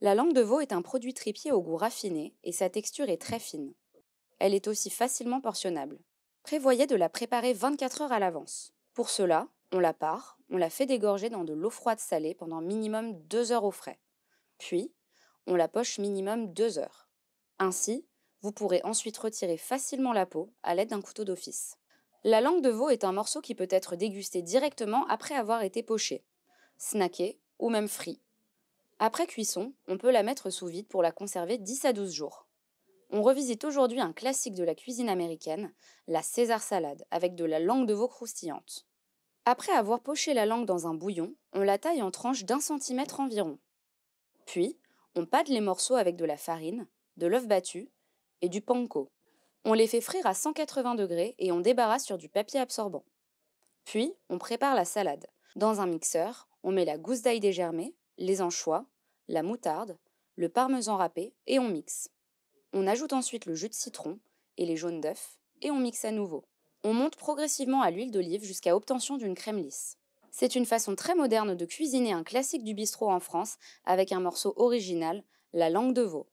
La langue de veau est un produit tripier au goût raffiné et sa texture est très fine. Elle est aussi facilement portionnable. Prévoyez de la préparer 24 heures à l'avance. Pour cela, on la part, on la fait dégorger dans de l'eau froide salée pendant minimum 2 heures au frais. Puis, on la poche minimum 2 heures. Ainsi, vous pourrez ensuite retirer facilement la peau à l'aide d'un couteau d'office. La langue de veau est un morceau qui peut être dégusté directement après avoir été poché, snacké ou même frit, après cuisson, on peut la mettre sous vide pour la conserver 10 à 12 jours. On revisite aujourd'hui un classique de la cuisine américaine, la César salade, avec de la langue de veau croustillante. Après avoir poché la langue dans un bouillon, on la taille en tranches d'un centimètre environ. Puis, on pâte les morceaux avec de la farine, de l'œuf battu et du panko. On les fait frire à 180 degrés et on débarrasse sur du papier absorbant. Puis, on prépare la salade. Dans un mixeur, on met la gousse d'ail dégermée, les anchois, la moutarde, le parmesan râpé et on mixe. On ajoute ensuite le jus de citron et les jaunes d'œufs et on mixe à nouveau. On monte progressivement à l'huile d'olive jusqu'à obtention d'une crème lisse. C'est une façon très moderne de cuisiner un classique du bistrot en France avec un morceau original, la langue de veau.